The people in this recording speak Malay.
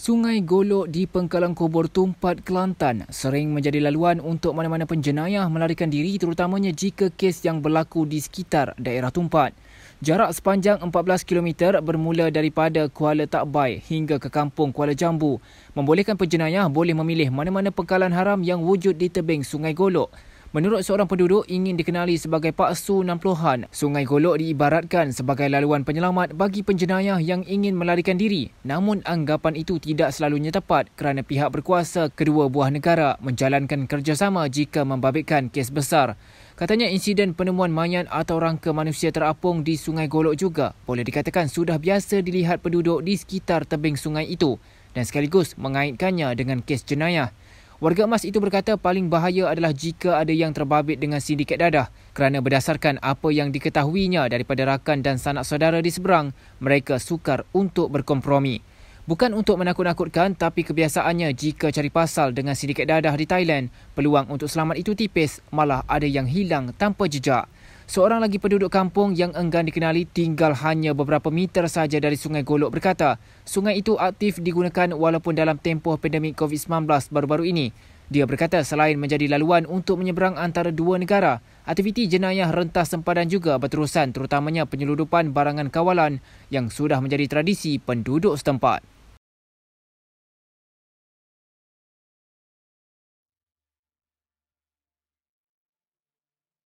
Sungai Golok di Pengkalang Kubur Tumpat, Kelantan sering menjadi laluan untuk mana-mana penjenayah melarikan diri terutamanya jika kes yang berlaku di sekitar daerah Tumpat. Jarak sepanjang 14 km bermula daripada Kuala Takbai hingga ke kampung Kuala Jambu membolehkan penjenayah boleh memilih mana-mana pengkalan haram yang wujud di tebing Sungai Golok Menurut seorang penduduk ingin dikenali sebagai Paksu 60-an, Sungai Golok diibaratkan sebagai laluan penyelamat bagi penjenayah yang ingin melarikan diri. Namun anggapan itu tidak selalunya tepat kerana pihak berkuasa kedua buah negara menjalankan kerjasama jika membabitkan kes besar. Katanya insiden penemuan mayat atau rangka manusia terapung di Sungai Golok juga boleh dikatakan sudah biasa dilihat penduduk di sekitar tebing sungai itu dan sekaligus mengaitkannya dengan kes jenayah. Warga emas itu berkata paling bahaya adalah jika ada yang terbabit dengan sindiket dadah kerana berdasarkan apa yang diketahuinya daripada rakan dan sanak saudara di seberang, mereka sukar untuk berkompromi. Bukan untuk menakut-nakutkan tapi kebiasaannya jika cari pasal dengan sindiket dadah di Thailand, peluang untuk selamat itu tipis malah ada yang hilang tanpa jejak. Seorang lagi penduduk kampung yang enggan dikenali tinggal hanya beberapa meter saja dari Sungai Golok berkata, sungai itu aktif digunakan walaupun dalam tempoh pandemik COVID-19 baru-baru ini. Dia berkata selain menjadi laluan untuk menyeberang antara dua negara, aktiviti jenayah rentas sempadan juga berterusan terutamanya penyeludupan barangan kawalan yang sudah menjadi tradisi penduduk setempat.